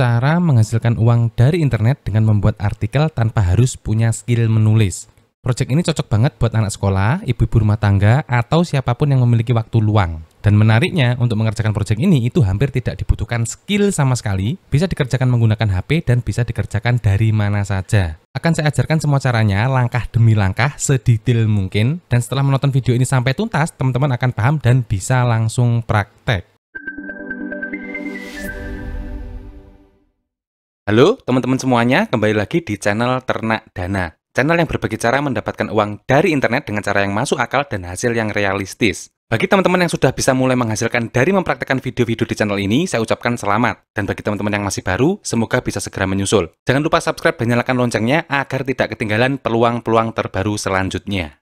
cara menghasilkan uang dari internet dengan membuat artikel tanpa harus punya skill menulis. Proyek ini cocok banget buat anak sekolah, ibu-ibu rumah tangga, atau siapapun yang memiliki waktu luang. Dan menariknya, untuk mengerjakan proyek ini itu hampir tidak dibutuhkan skill sama sekali, bisa dikerjakan menggunakan HP dan bisa dikerjakan dari mana saja. Akan saya ajarkan semua caranya, langkah demi langkah, sedetail mungkin. Dan setelah menonton video ini sampai tuntas, teman-teman akan paham dan bisa langsung praktek. Halo teman-teman semuanya, kembali lagi di channel Ternak Dana. Channel yang berbagi cara mendapatkan uang dari internet dengan cara yang masuk akal dan hasil yang realistis. Bagi teman-teman yang sudah bisa mulai menghasilkan dari mempraktekkan video-video di channel ini, saya ucapkan selamat. Dan bagi teman-teman yang masih baru, semoga bisa segera menyusul. Jangan lupa subscribe dan nyalakan loncengnya agar tidak ketinggalan peluang-peluang terbaru selanjutnya.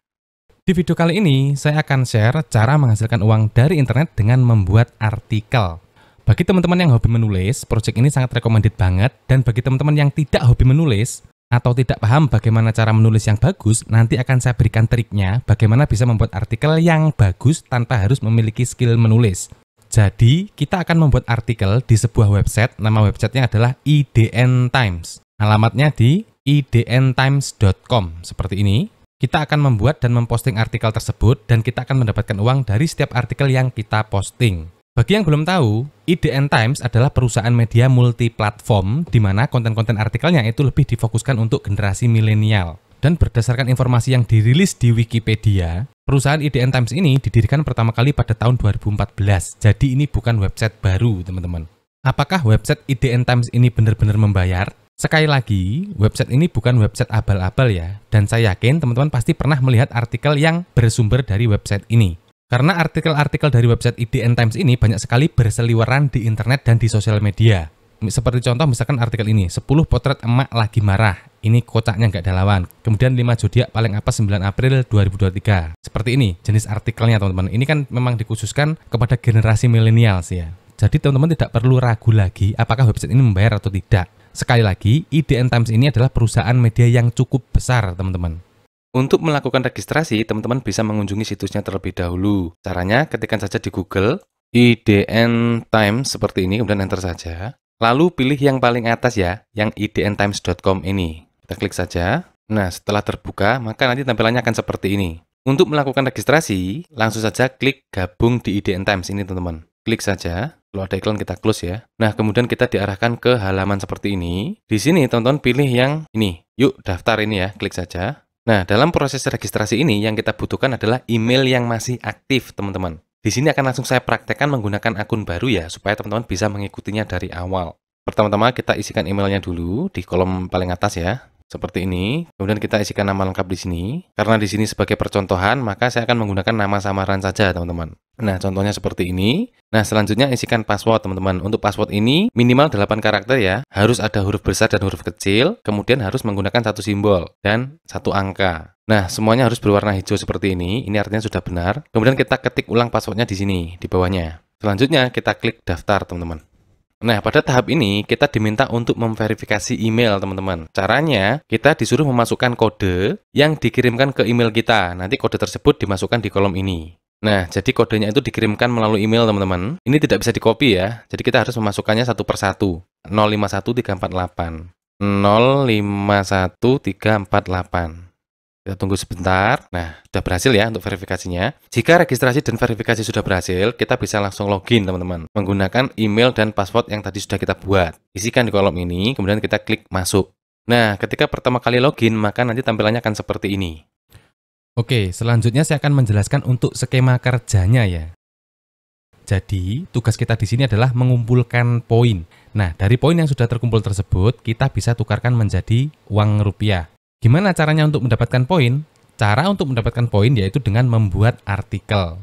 Di video kali ini, saya akan share cara menghasilkan uang dari internet dengan membuat artikel. Bagi teman-teman yang hobi menulis, project ini sangat recommended banget dan bagi teman-teman yang tidak hobi menulis atau tidak paham bagaimana cara menulis yang bagus, nanti akan saya berikan triknya bagaimana bisa membuat artikel yang bagus tanpa harus memiliki skill menulis. Jadi, kita akan membuat artikel di sebuah website, nama websitenya adalah IDN Times. Alamatnya di idntimes.com seperti ini. Kita akan membuat dan memposting artikel tersebut dan kita akan mendapatkan uang dari setiap artikel yang kita posting. Bagi yang belum tahu, IDN Times adalah perusahaan media multiplatform di mana konten-konten artikelnya itu lebih difokuskan untuk generasi milenial. Dan berdasarkan informasi yang dirilis di Wikipedia, perusahaan IDN Times ini didirikan pertama kali pada tahun 2014. Jadi ini bukan website baru, teman-teman. Apakah website IDN Times ini benar-benar membayar? Sekali lagi, website ini bukan website abal-abal ya. Dan saya yakin teman-teman pasti pernah melihat artikel yang bersumber dari website ini. Karena artikel-artikel dari website IDN Times ini banyak sekali berseliweran di internet dan di sosial media. Seperti contoh misalkan artikel ini, 10 potret emak lagi marah. Ini kotaknya nggak ada lawan. Kemudian 5 zodiak paling apa 9 April 2023. Seperti ini jenis artikelnya teman-teman. Ini kan memang dikhususkan kepada generasi milenial sih ya. Jadi teman-teman tidak perlu ragu lagi apakah website ini membayar atau tidak. Sekali lagi, IDN Times ini adalah perusahaan media yang cukup besar, teman-teman untuk melakukan registrasi, teman-teman bisa mengunjungi situsnya terlebih dahulu. Caranya, ketikkan saja di Google, IDN Times seperti ini, kemudian enter saja. Lalu pilih yang paling atas ya, yang idntimes.com ini. Kita klik saja. Nah, setelah terbuka, maka nanti tampilannya akan seperti ini. Untuk melakukan registrasi, langsung saja klik gabung di IDN Times ini, teman-teman. Klik saja. Kalau ada iklan kita close ya. Nah, kemudian kita diarahkan ke halaman seperti ini. Di sini, teman-teman pilih yang ini. Yuk, daftar ini ya. Klik saja. Nah, dalam proses registrasi ini yang kita butuhkan adalah email yang masih aktif, teman-teman. Di sini akan langsung saya praktekkan menggunakan akun baru ya, supaya teman-teman bisa mengikutinya dari awal. Pertama-tama kita isikan emailnya dulu di kolom paling atas ya seperti ini. Kemudian kita isikan nama lengkap di sini. Karena di sini sebagai percontohan, maka saya akan menggunakan nama samaran saja, teman-teman. Nah, contohnya seperti ini. Nah, selanjutnya isikan password, teman-teman. Untuk password ini minimal 8 karakter ya. Harus ada huruf besar dan huruf kecil, kemudian harus menggunakan satu simbol dan satu angka. Nah, semuanya harus berwarna hijau seperti ini. Ini artinya sudah benar. Kemudian kita ketik ulang passwordnya di sini, di bawahnya. Selanjutnya kita klik daftar, teman-teman. Nah, pada tahap ini kita diminta untuk memverifikasi email, teman-teman. Caranya, kita disuruh memasukkan kode yang dikirimkan ke email kita. Nanti kode tersebut dimasukkan di kolom ini. Nah, jadi kodenya itu dikirimkan melalui email, teman-teman. Ini tidak bisa dikopi ya. Jadi kita harus memasukkannya satu per persatu. 051348. 051348. Kita tunggu sebentar. Nah, sudah berhasil ya untuk verifikasinya. Jika registrasi dan verifikasi sudah berhasil, kita bisa langsung login teman-teman menggunakan email dan password yang tadi sudah kita buat. Isikan di kolom ini, kemudian kita klik masuk. Nah, ketika pertama kali login, maka nanti tampilannya akan seperti ini. Oke, selanjutnya saya akan menjelaskan untuk skema kerjanya ya. Jadi, tugas kita di sini adalah mengumpulkan poin. Nah, dari poin yang sudah terkumpul tersebut, kita bisa tukarkan menjadi uang rupiah. Gimana caranya untuk mendapatkan poin? Cara untuk mendapatkan poin yaitu dengan membuat artikel.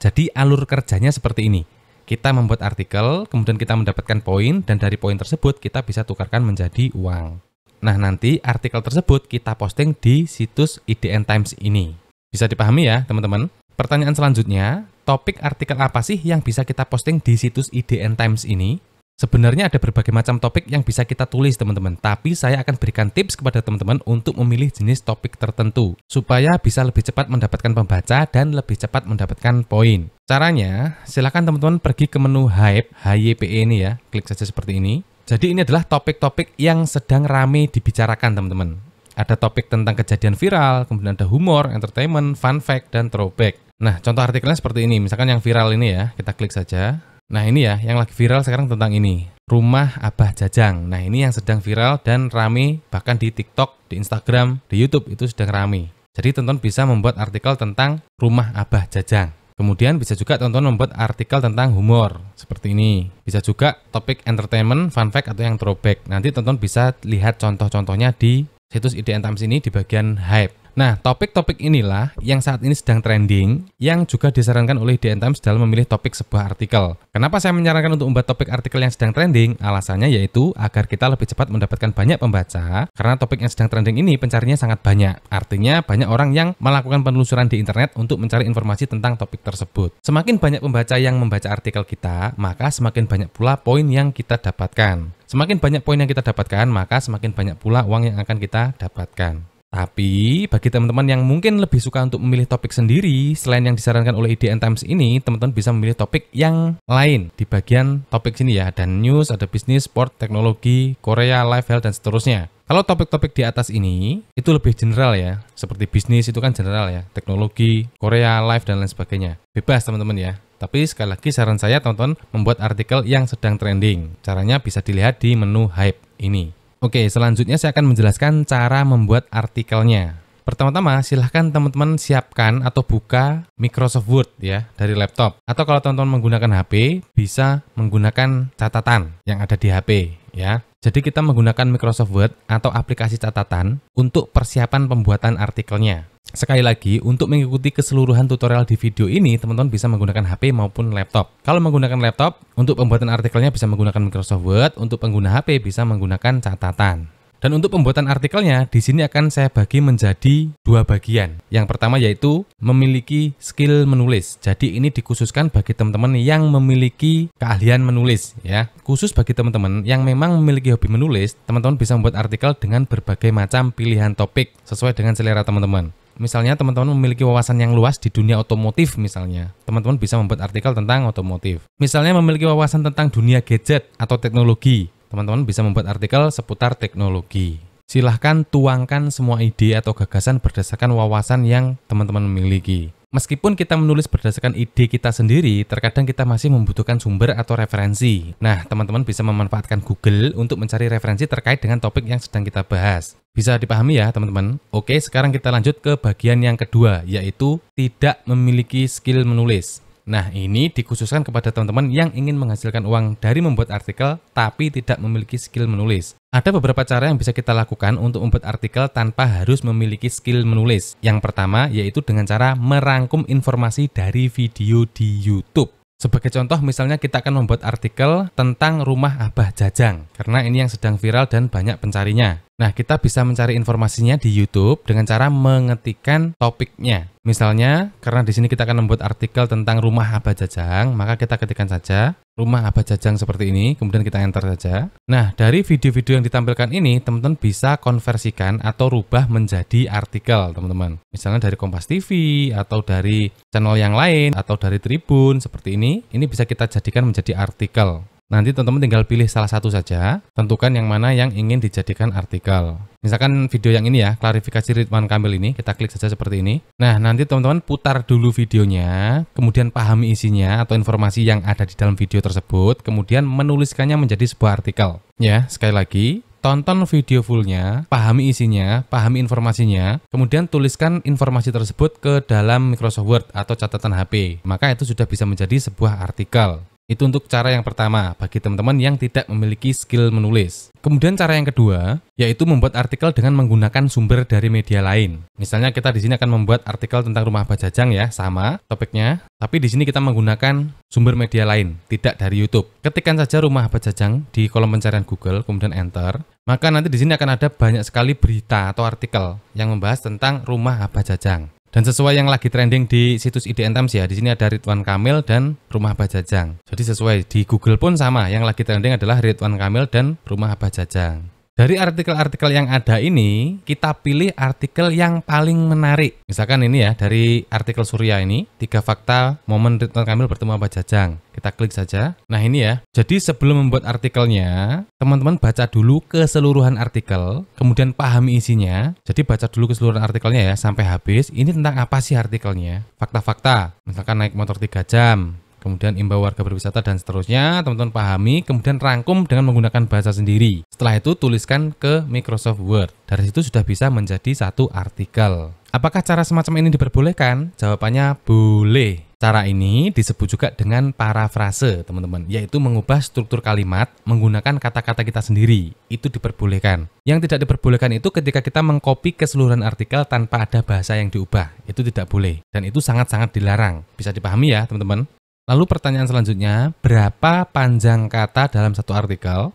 Jadi alur kerjanya seperti ini. Kita membuat artikel, kemudian kita mendapatkan poin, dan dari poin tersebut kita bisa tukarkan menjadi uang. Nah nanti artikel tersebut kita posting di situs IDN Times ini. Bisa dipahami ya teman-teman? Pertanyaan selanjutnya, topik artikel apa sih yang bisa kita posting di situs IDN Times ini? Sebenarnya ada berbagai macam topik yang bisa kita tulis teman-teman, tapi saya akan berikan tips kepada teman-teman untuk memilih jenis topik tertentu, supaya bisa lebih cepat mendapatkan pembaca dan lebih cepat mendapatkan poin. Caranya, silakan teman-teman pergi ke menu Hype, HYPE ini ya, klik saja seperti ini. Jadi ini adalah topik-topik yang sedang rame dibicarakan teman-teman. Ada topik tentang kejadian viral, kemudian ada humor, entertainment, fun fact, dan throwback. Nah, contoh artikelnya seperti ini, misalkan yang viral ini ya, kita klik saja. Nah ini ya yang lagi viral sekarang tentang ini Rumah Abah Jajang Nah ini yang sedang viral dan rame bahkan di TikTok, di Instagram, di Youtube itu sedang rame Jadi tonton bisa membuat artikel tentang rumah Abah Jajang Kemudian bisa juga tonton membuat artikel tentang humor seperti ini. Bisa juga topik entertainment, fun fact atau yang throwback. Nanti tonton bisa lihat contoh-contohnya di situs ide Entams ini di bagian hype. Nah, topik-topik inilah yang saat ini sedang trending, yang juga disarankan oleh DN Times dalam memilih topik sebuah artikel. Kenapa saya menyarankan untuk membuat topik artikel yang sedang trending? Alasannya yaitu agar kita lebih cepat mendapatkan banyak pembaca, karena topik yang sedang trending ini pencarinya sangat banyak. Artinya, banyak orang yang melakukan penelusuran di internet untuk mencari informasi tentang topik tersebut. Semakin banyak pembaca yang membaca artikel kita, maka semakin banyak pula poin yang kita dapatkan. Semakin banyak poin yang kita dapatkan, maka semakin banyak pula uang yang akan kita dapatkan. Tapi bagi teman-teman yang mungkin lebih suka untuk memilih topik sendiri, selain yang disarankan oleh IDN Times ini, teman-teman bisa memilih topik yang lain di bagian topik sini ya. Dan news, ada bisnis, sport, teknologi, Korea, life, health, dan seterusnya. Kalau topik-topik di atas ini, itu lebih general ya. Seperti bisnis itu kan general ya, teknologi, Korea, life, dan lain sebagainya. Bebas teman-teman ya. Tapi sekali lagi saran saya teman-teman membuat artikel yang sedang trending. Caranya bisa dilihat di menu hype ini. Oke, selanjutnya saya akan menjelaskan cara membuat artikelnya. Pertama-tama silahkan teman-teman siapkan atau buka Microsoft Word ya dari laptop. Atau kalau teman-teman menggunakan HP bisa menggunakan catatan yang ada di HP ya. Jadi kita menggunakan Microsoft Word atau aplikasi catatan untuk persiapan pembuatan artikelnya. Sekali lagi, untuk mengikuti keseluruhan tutorial di video ini, teman-teman bisa menggunakan HP maupun laptop. Kalau menggunakan laptop, untuk pembuatan artikelnya bisa menggunakan Microsoft Word, untuk pengguna HP bisa menggunakan catatan. Dan untuk pembuatan artikelnya, di sini akan saya bagi menjadi dua bagian. Yang pertama yaitu memiliki skill menulis. Jadi ini dikhususkan bagi teman-teman yang memiliki keahlian menulis ya. Khusus bagi teman-teman yang memang memiliki hobi menulis, teman-teman bisa membuat artikel dengan berbagai macam pilihan topik sesuai dengan selera teman-teman. Misalnya teman-teman memiliki wawasan yang luas di dunia otomotif misalnya. Teman-teman bisa membuat artikel tentang otomotif. Misalnya memiliki wawasan tentang dunia gadget atau teknologi teman-teman bisa membuat artikel seputar teknologi. Silahkan tuangkan semua ide atau gagasan berdasarkan wawasan yang teman-teman memiliki. Meskipun kita menulis berdasarkan ide kita sendiri, terkadang kita masih membutuhkan sumber atau referensi. Nah, teman-teman bisa memanfaatkan Google untuk mencari referensi terkait dengan topik yang sedang kita bahas. Bisa dipahami ya, teman-teman? Oke, sekarang kita lanjut ke bagian yang kedua, yaitu tidak memiliki skill menulis. Nah, ini dikhususkan kepada teman-teman yang ingin menghasilkan uang dari membuat artikel tapi tidak memiliki skill menulis. Ada beberapa cara yang bisa kita lakukan untuk membuat artikel tanpa harus memiliki skill menulis. Yang pertama yaitu dengan cara merangkum informasi dari video di YouTube. Sebagai contoh, misalnya kita akan membuat artikel tentang rumah Abah Jajang, karena ini yang sedang viral dan banyak pencarinya. Nah, kita bisa mencari informasinya di YouTube dengan cara mengetikkan topiknya. Misalnya, karena di sini kita akan membuat artikel tentang rumah Abah Jajang, maka kita ketikkan saja rumah Abah Jajang seperti ini, kemudian kita enter saja. Nah, dari video-video yang ditampilkan ini, teman-teman bisa konversikan atau rubah menjadi artikel, teman-teman. Misalnya dari Kompas TV, atau dari channel yang lain, atau dari Tribun, seperti ini. Ini bisa kita jadikan menjadi artikel. Nanti teman-teman tinggal pilih salah satu saja, tentukan yang mana yang ingin dijadikan artikel. Misalkan video yang ini ya, klarifikasi Ridwan Kamil ini, kita klik saja seperti ini. Nah, nanti teman-teman putar dulu videonya, kemudian pahami isinya atau informasi yang ada di dalam video tersebut, kemudian menuliskannya menjadi sebuah artikel. Ya, sekali lagi, tonton video fullnya, pahami isinya, pahami informasinya, kemudian tuliskan informasi tersebut ke dalam Microsoft Word atau catatan HP. Maka itu sudah bisa menjadi sebuah artikel. Itu untuk cara yang pertama bagi teman-teman yang tidak memiliki skill menulis. Kemudian cara yang kedua yaitu membuat artikel dengan menggunakan sumber dari media lain. Misalnya kita di sini akan membuat artikel tentang rumah bajajang ya, sama topiknya, tapi di sini kita menggunakan sumber media lain, tidak dari YouTube. Ketikkan saja rumah bajajang di kolom pencarian Google kemudian enter. Maka nanti di sini akan ada banyak sekali berita atau artikel yang membahas tentang rumah bajajang. Dan sesuai yang lagi trending di situs IDN ya, di sini ada Ridwan Kamil dan Rumah Abah Jajang. Jadi sesuai di Google pun sama, yang lagi trending adalah Ridwan Kamil dan Rumah Abah Jajang. Dari artikel-artikel yang ada ini, kita pilih artikel yang paling menarik. Misalkan ini ya, dari artikel Surya ini, tiga fakta momen Ridwan Kamil bertemu Abah Jajang. Kita klik saja. Nah ini ya, jadi sebelum membuat artikelnya, teman-teman baca dulu keseluruhan artikel, kemudian pahami isinya. Jadi baca dulu keseluruhan artikelnya ya, sampai habis. Ini tentang apa sih artikelnya? Fakta-fakta, misalkan naik motor tiga jam, kemudian imbau warga berwisata dan seterusnya. Teman-teman pahami, kemudian rangkum dengan menggunakan bahasa sendiri. Setelah itu tuliskan ke Microsoft Word. Dari situ sudah bisa menjadi satu artikel. Apakah cara semacam ini diperbolehkan? Jawabannya boleh. Cara ini disebut juga dengan parafrase, teman-teman, yaitu mengubah struktur kalimat menggunakan kata-kata kita sendiri. Itu diperbolehkan. Yang tidak diperbolehkan itu ketika kita mengcopy keseluruhan artikel tanpa ada bahasa yang diubah. Itu tidak boleh. Dan itu sangat-sangat dilarang. Bisa dipahami ya, teman-teman? Lalu pertanyaan selanjutnya, berapa panjang kata dalam satu artikel?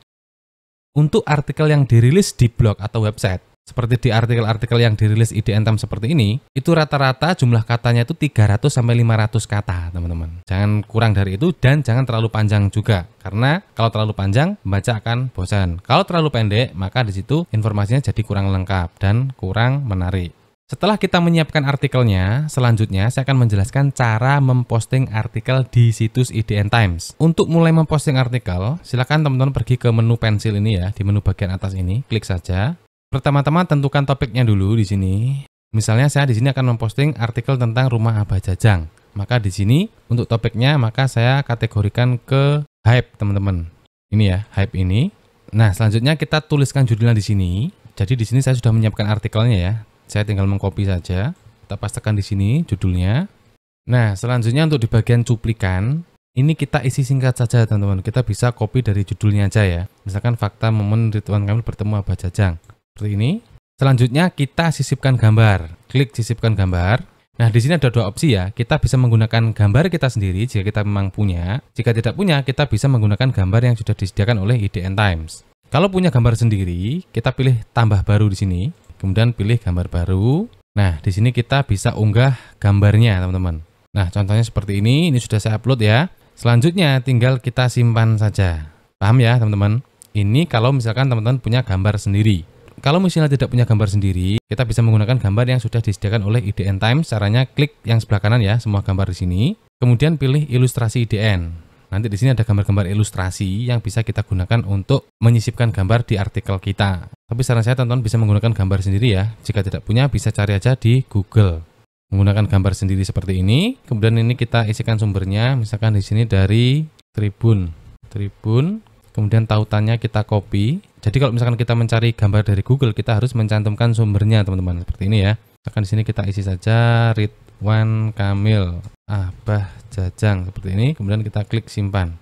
Untuk artikel yang dirilis di blog atau website, seperti di artikel-artikel yang dirilis ide Entam seperti ini, itu rata-rata jumlah katanya itu 300 500 kata, teman-teman. Jangan kurang dari itu dan jangan terlalu panjang juga, karena kalau terlalu panjang membaca akan bosan. Kalau terlalu pendek, maka di situ informasinya jadi kurang lengkap dan kurang menarik. Setelah kita menyiapkan artikelnya, selanjutnya saya akan menjelaskan cara memposting artikel di situs IDN Times. Untuk mulai memposting artikel, silakan teman-teman pergi ke menu pensil ini ya, di menu bagian atas ini, klik saja. Pertama-tama tentukan topiknya dulu di sini. Misalnya saya di sini akan memposting artikel tentang rumah Abah Jajang. Maka di sini untuk topiknya maka saya kategorikan ke hype, teman-teman. Ini ya, hype ini. Nah, selanjutnya kita tuliskan judulnya di sini. Jadi di sini saya sudah menyiapkan artikelnya ya saya tinggal mengcopy saja. Kita pastikan di sini judulnya. Nah, selanjutnya untuk di bagian cuplikan, ini kita isi singkat saja teman-teman. Kita bisa copy dari judulnya aja ya. Misalkan fakta momen Ridwan Kamil bertemu Abah Jajang. Seperti ini. Selanjutnya kita sisipkan gambar. Klik sisipkan gambar. Nah, di sini ada dua opsi ya. Kita bisa menggunakan gambar kita sendiri jika kita memang punya. Jika tidak punya, kita bisa menggunakan gambar yang sudah disediakan oleh IDN Times. Kalau punya gambar sendiri, kita pilih tambah baru di sini. Kemudian pilih gambar baru. Nah, di sini kita bisa unggah gambarnya, teman-teman. Nah, contohnya seperti ini. Ini sudah saya upload ya. Selanjutnya tinggal kita simpan saja. Paham ya, teman-teman? Ini kalau misalkan teman-teman punya gambar sendiri. Kalau misalnya tidak punya gambar sendiri, kita bisa menggunakan gambar yang sudah disediakan oleh IDN Times. Caranya klik yang sebelah kanan ya, semua gambar di sini. Kemudian pilih ilustrasi IDN. Nanti di sini ada gambar-gambar ilustrasi yang bisa kita gunakan untuk menyisipkan gambar di artikel kita. Tapi saran saya teman-teman bisa menggunakan gambar sendiri ya. Jika tidak punya bisa cari aja di Google. Menggunakan gambar sendiri seperti ini. Kemudian ini kita isikan sumbernya, misalkan di sini dari Tribun. Tribun kemudian tautannya kita copy. Jadi kalau misalkan kita mencari gambar dari Google, kita harus mencantumkan sumbernya, teman-teman. Seperti ini ya. Misalkan di sini kita isi saja read Wan Kamil Abah Jajang seperti ini kemudian kita klik simpan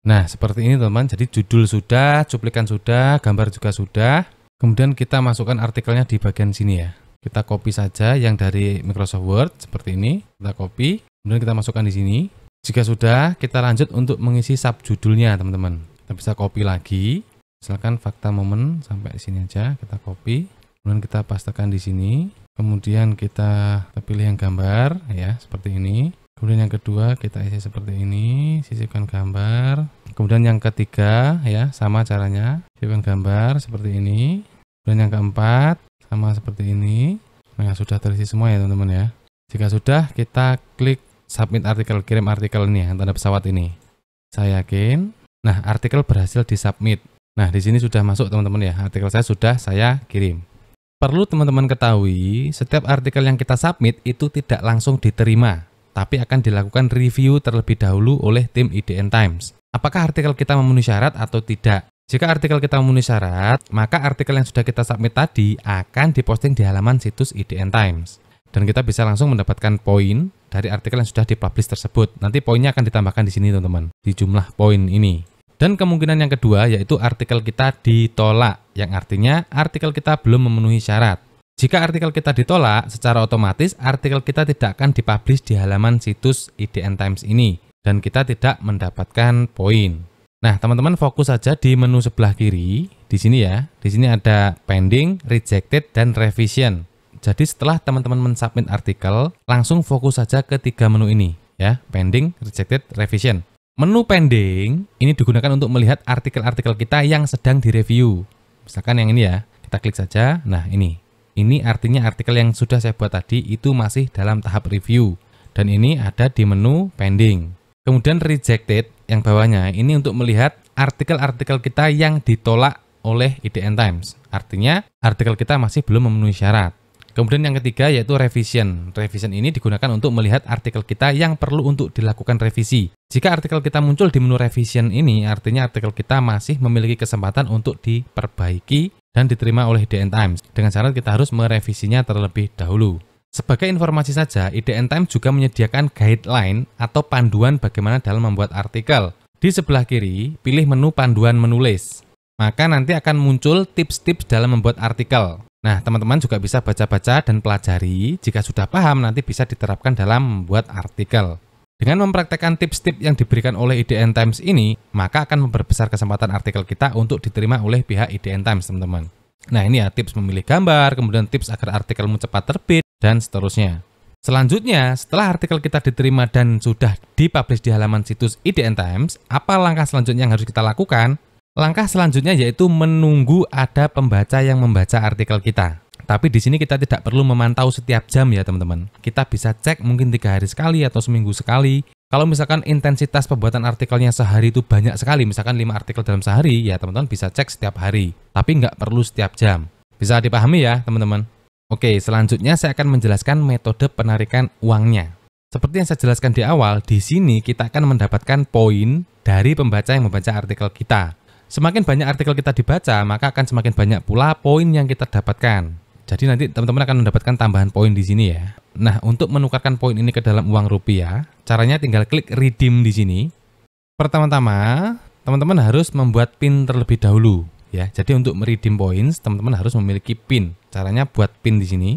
nah seperti ini teman jadi judul sudah cuplikan sudah gambar juga sudah kemudian kita masukkan artikelnya di bagian sini ya kita copy saja yang dari Microsoft Word seperti ini kita copy kemudian kita masukkan di sini jika sudah kita lanjut untuk mengisi subjudulnya teman-teman kita bisa copy lagi misalkan fakta momen sampai sini aja kita copy kemudian kita pastekan di sini kemudian kita, pilih yang gambar ya seperti ini kemudian yang kedua kita isi seperti ini sisipkan gambar kemudian yang ketiga ya sama caranya sisipkan gambar seperti ini kemudian yang keempat sama seperti ini nah sudah terisi semua ya teman-teman ya jika sudah kita klik submit artikel kirim artikel ini yang tanda pesawat ini saya yakin nah artikel berhasil disubmit nah di sini sudah masuk teman-teman ya artikel saya sudah saya kirim Perlu teman-teman ketahui, setiap artikel yang kita submit itu tidak langsung diterima, tapi akan dilakukan review terlebih dahulu oleh tim IDN Times. Apakah artikel kita memenuhi syarat atau tidak? Jika artikel kita memenuhi syarat, maka artikel yang sudah kita submit tadi akan diposting di halaman situs IDN Times. Dan kita bisa langsung mendapatkan poin dari artikel yang sudah dipublish tersebut. Nanti poinnya akan ditambahkan di sini teman-teman, di jumlah poin ini. Dan kemungkinan yang kedua yaitu artikel kita ditolak, yang artinya artikel kita belum memenuhi syarat. Jika artikel kita ditolak, secara otomatis artikel kita tidak akan dipublish di halaman situs IDN Times ini, dan kita tidak mendapatkan poin. Nah, teman-teman fokus saja di menu sebelah kiri, di sini ya, di sini ada pending, rejected, dan revision. Jadi setelah teman-teman mensubmit artikel, langsung fokus saja ke tiga menu ini, ya, pending, rejected, revision. Menu pending ini digunakan untuk melihat artikel-artikel kita yang sedang direview. Misalkan yang ini ya, kita klik saja. Nah, ini. Ini artinya artikel yang sudah saya buat tadi itu masih dalam tahap review. Dan ini ada di menu pending. Kemudian rejected yang bawahnya ini untuk melihat artikel-artikel kita yang ditolak oleh IDN Times. Artinya artikel kita masih belum memenuhi syarat. Kemudian yang ketiga yaitu revision. Revision ini digunakan untuk melihat artikel kita yang perlu untuk dilakukan revisi. Jika artikel kita muncul di menu revision ini, artinya artikel kita masih memiliki kesempatan untuk diperbaiki dan diterima oleh IDN Times. Dengan syarat kita harus merevisinya terlebih dahulu. Sebagai informasi saja, IDN Times juga menyediakan guideline atau panduan bagaimana dalam membuat artikel. Di sebelah kiri, pilih menu panduan menulis. Maka nanti akan muncul tips-tips dalam membuat artikel. Nah, teman-teman juga bisa baca-baca dan pelajari. Jika sudah paham, nanti bisa diterapkan dalam membuat artikel. Dengan mempraktekkan tips-tips yang diberikan oleh IDN Times ini, maka akan memperbesar kesempatan artikel kita untuk diterima oleh pihak IDN Times, teman-teman. Nah, ini ya tips memilih gambar, kemudian tips agar artikelmu cepat terbit, dan seterusnya. Selanjutnya, setelah artikel kita diterima dan sudah dipublish di halaman situs IDN Times, apa langkah selanjutnya yang harus kita lakukan? Langkah selanjutnya yaitu menunggu ada pembaca yang membaca artikel kita. Tapi di sini kita tidak perlu memantau setiap jam ya teman-teman. Kita bisa cek mungkin tiga hari sekali atau seminggu sekali. Kalau misalkan intensitas pembuatan artikelnya sehari itu banyak sekali, misalkan 5 artikel dalam sehari, ya teman-teman bisa cek setiap hari. Tapi nggak perlu setiap jam. Bisa dipahami ya teman-teman? Oke, selanjutnya saya akan menjelaskan metode penarikan uangnya. Seperti yang saya jelaskan di awal, di sini kita akan mendapatkan poin dari pembaca yang membaca artikel kita. Semakin banyak artikel kita dibaca, maka akan semakin banyak pula poin yang kita dapatkan. Jadi nanti teman-teman akan mendapatkan tambahan poin di sini ya. Nah, untuk menukarkan poin ini ke dalam uang rupiah, caranya tinggal klik redeem di sini. Pertama-tama, teman-teman harus membuat PIN terlebih dahulu ya. Jadi untuk meredeem poin, teman-teman harus memiliki PIN. Caranya buat PIN di sini.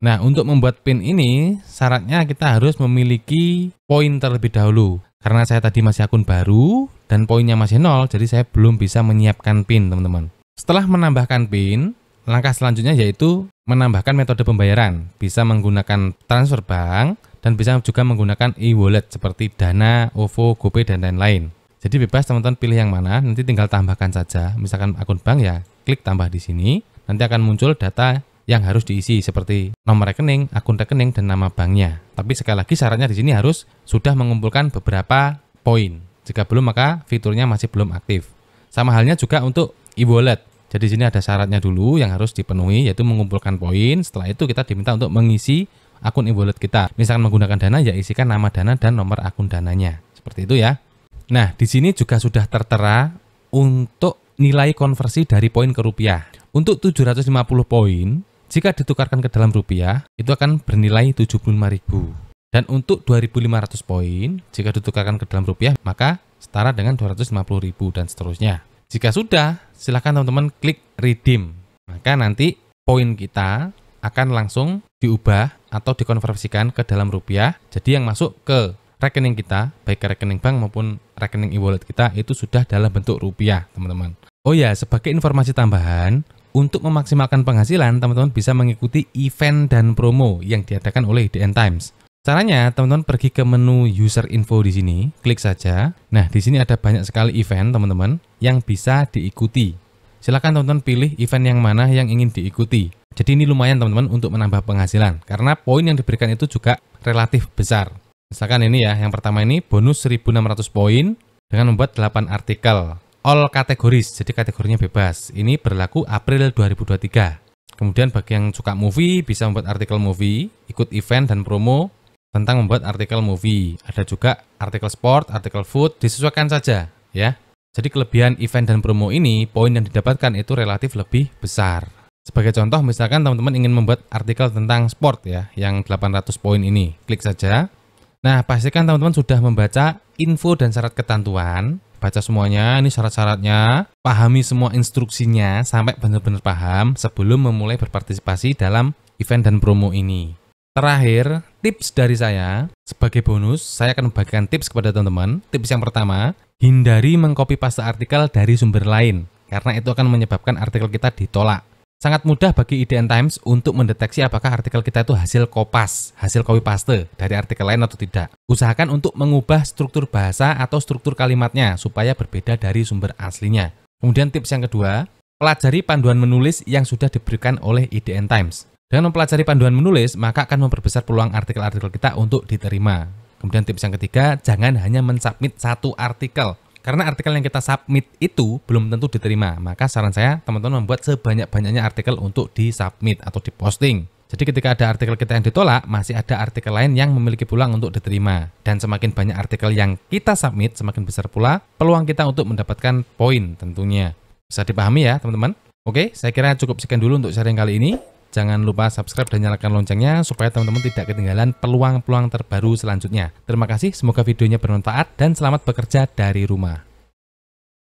Nah, untuk membuat PIN ini, syaratnya kita harus memiliki poin terlebih dahulu. Karena saya tadi masih akun baru dan poinnya masih nol, jadi saya belum bisa menyiapkan PIN, teman-teman. Setelah menambahkan PIN, langkah selanjutnya yaitu menambahkan metode pembayaran. Bisa menggunakan transfer bank dan bisa juga menggunakan e-wallet seperti Dana, OVO, GoPay, dan lain-lain. Jadi bebas teman-teman pilih yang mana, nanti tinggal tambahkan saja. Misalkan akun bank ya, klik tambah di sini. Nanti akan muncul data yang harus diisi seperti nomor rekening, akun rekening, dan nama banknya. Tapi sekali lagi syaratnya di sini harus sudah mengumpulkan beberapa poin. Jika belum maka fiturnya masih belum aktif. Sama halnya juga untuk e-wallet. Jadi di sini ada syaratnya dulu yang harus dipenuhi yaitu mengumpulkan poin. Setelah itu kita diminta untuk mengisi akun e-wallet kita. Misalkan menggunakan Dana ya isikan nama Dana dan nomor akun dananya. Seperti itu ya. Nah, di sini juga sudah tertera untuk nilai konversi dari poin ke rupiah. Untuk 750 poin, jika ditukarkan ke dalam rupiah, itu akan bernilai 75.000. Dan untuk 2.500 poin, jika ditukarkan ke dalam rupiah, maka setara dengan 250.000 dan seterusnya. Jika sudah, silahkan teman-teman klik redeem. Maka nanti poin kita akan langsung diubah atau dikonversikan ke dalam rupiah. Jadi yang masuk ke rekening kita, baik ke rekening bank maupun rekening e-wallet kita itu sudah dalam bentuk rupiah, teman-teman. Oh ya, sebagai informasi tambahan, untuk memaksimalkan penghasilan, teman-teman bisa mengikuti event dan promo yang diadakan oleh The End Times. Caranya, teman-teman pergi ke menu user info di sini, klik saja. Nah, di sini ada banyak sekali event, teman-teman, yang bisa diikuti. Silahkan teman-teman pilih event yang mana yang ingin diikuti. Jadi ini lumayan teman-teman untuk menambah penghasilan, karena poin yang diberikan itu juga relatif besar. Misalkan ini ya, yang pertama ini bonus 1600 poin dengan membuat 8 artikel all kategoris, jadi kategorinya bebas. Ini berlaku April 2023. Kemudian bagi yang suka movie bisa membuat artikel movie, ikut event dan promo tentang membuat artikel movie. Ada juga artikel sport, artikel food, disesuaikan saja ya. Jadi kelebihan event dan promo ini, poin yang didapatkan itu relatif lebih besar. Sebagai contoh, misalkan teman-teman ingin membuat artikel tentang sport ya, yang 800 poin ini, klik saja. Nah, pastikan teman-teman sudah membaca info dan syarat ketentuan, baca semuanya, ini syarat-syaratnya, pahami semua instruksinya sampai benar-benar paham sebelum memulai berpartisipasi dalam event dan promo ini. Terakhir, tips dari saya, sebagai bonus, saya akan membagikan tips kepada teman-teman. Tips yang pertama, hindari mengcopy paste artikel dari sumber lain, karena itu akan menyebabkan artikel kita ditolak. Sangat mudah bagi IDN Times untuk mendeteksi apakah artikel kita itu hasil kopas, hasil copy paste dari artikel lain atau tidak. Usahakan untuk mengubah struktur bahasa atau struktur kalimatnya supaya berbeda dari sumber aslinya. Kemudian tips yang kedua, pelajari panduan menulis yang sudah diberikan oleh IDN Times. Dengan mempelajari panduan menulis, maka akan memperbesar peluang artikel-artikel kita untuk diterima. Kemudian tips yang ketiga, jangan hanya mensubmit satu artikel, karena artikel yang kita submit itu belum tentu diterima. Maka saran saya teman-teman membuat sebanyak-banyaknya artikel untuk di submit atau diposting. Jadi ketika ada artikel kita yang ditolak, masih ada artikel lain yang memiliki peluang untuk diterima. Dan semakin banyak artikel yang kita submit, semakin besar pula peluang kita untuk mendapatkan poin tentunya. Bisa dipahami ya teman-teman? Oke, saya kira cukup sekian dulu untuk sharing kali ini. Jangan lupa subscribe dan nyalakan loncengnya supaya teman-teman tidak ketinggalan peluang-peluang terbaru selanjutnya. Terima kasih, semoga videonya bermanfaat dan selamat bekerja dari rumah.